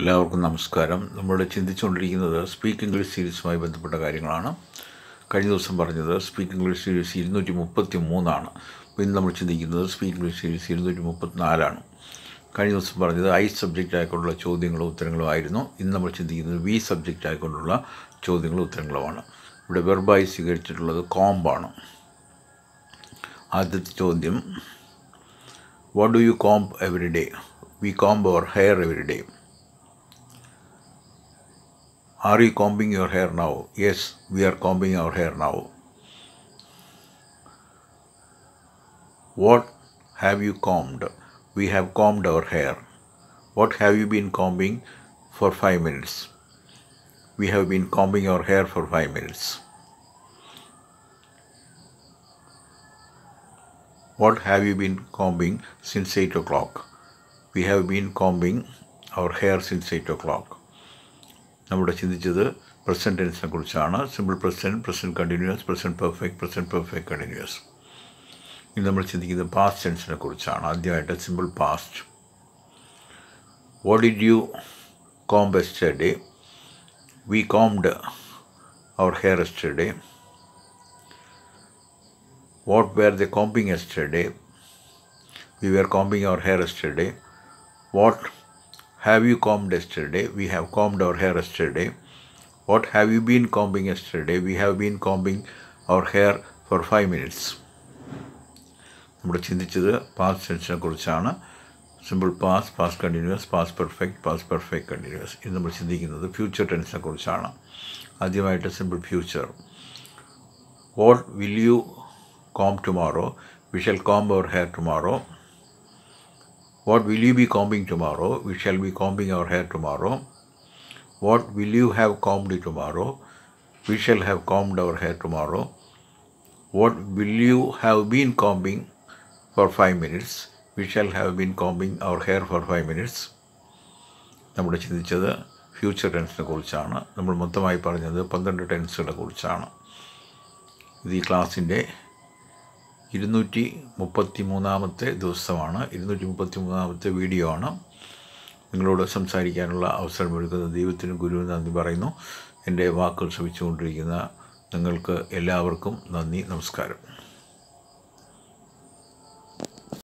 എല്ലാവർക്കും നമസ്കാരം നമ്മൾ ചിന്തിച്ചുകൊണ്ടിരിക്കുന്നത് സ്പീക്ക് ഇംഗ്ലീഷ് സീരീസുമായി ബന്ധപ്പെട്ട കാര്യങ്ങളാണ് കഴിഞ്ഞ ദിവസം പറഞ്ഞത് സ്പീക്ക് ഇംഗ്ലീഷ് സീരീസ് ഇരുന്നൂറ്റി മുപ്പത്തി മൂന്നാണ് അപ്പോൾ ഇന്ന് നമ്മൾ ചിന്തിക്കുന്നത് സ്പീക്ക് ഇംഗ്ലീഷ് സീരീസ് ഇരുന്നൂറ്റി മുപ്പത്തിനാലാണ് കഴിഞ്ഞ ദിവസം പറഞ്ഞത് ഐ സബ്ജക്റ്റ് ആയിക്കൊണ്ടുള്ള ചോദ്യങ്ങളും ഉത്തരങ്ങളും ആയിരുന്നു ഇന്ന് നമ്മൾ ചിന്തിക്കുന്നത് വി സബ്ജക്റ്റ് ആയിക്കൊണ്ടുള്ള ചോദ്യങ്ങളും ഉത്തരങ്ങളുമാണ് ഇവിടെ വെർബായി സ്വീകരിച്ചിട്ടുള്ളത് കോമ്പാണ് ആദ്യത്തെ ചോദ്യം what do you comb every day we comb our hair every day Are you combing your hair now? Yes, we are combing our hair now. What have you combed? We have combed our hair. What have you been combing for 5 minutes? We have been combing our hair for 5 minutes. What have you been combing since 8 o'clock? We have been combing our hair since 8 o'clock. നമ്മുടെ ചിന്തിച്ചത് present ടെൻസിനെ കുറിച്ചാണ് simple present present continuous present perfect present perfect continuous ഇനി നമ്മൾ ചിന്തിക്കുന്നത് past ടെൻസിനെ കുറിച്ചാണ് ആദ്യമായിട്ട് simple past what did you comb yesterday we combed our hair yesterday what were the combing yesterday we were combing our hair yesterday what Have you combed yesterday? We have combed our hair yesterday. What have you been combing yesterday? We have been combing our hair for five minutes നമ്മൾ ചിന്തിച്ചത് past ടെൻഷനെ കുറിച്ചാണ് simple past past continuous past perfect past perfect continuous ഇത് നമ്മൾ ചിന്തിക്കുന്നത് future ടെൻസിനെ കുറിച്ചാണ് ആദ്യമായിട്ട് simple future what will you comb tomorrow we shall comb our hair tomorrow What will you be combing tomorrow? We shall be combing our hair tomorrow. What will you have combed tomorrow? We shall have combed our hair tomorrow. What will you have been combing for five minutes? We shall have been combing our hair for five minutes. നമ്മൾ ചിന്തിച്ചത് future ടെൻസിനെ കുറിച്ചാണ് നമ്മൾ മൊത്തമായി പറഞ്ഞത് പന്ത്രണ്ട് ടെൻസുകളെ കുറിച്ചാണ് ഇത് ഈ ക്ലാസ്സിൻ്റെ ഇരുന്നൂറ്റി മുപ്പത്തി മൂന്നാമത്തെ ദിവസമാണ് ഇരുന്നൂറ്റി മുപ്പത്തി മൂന്നാമത്തെ വീഡിയോ ആണ് നിങ്ങളോട് സംസാരിക്കാനുള്ള അവസരമൊരുക്കുന്ന ദൈവത്തിന് ഗുരു നന്ദി പറയുന്നു എൻ്റെ വാക്കുകൾ ശ്രമിച്ചുകൊണ്ടിരിക്കുന്ന നിങ്ങൾക്ക് എല്ലാവർക്കും നന്ദി നമസ്കാരം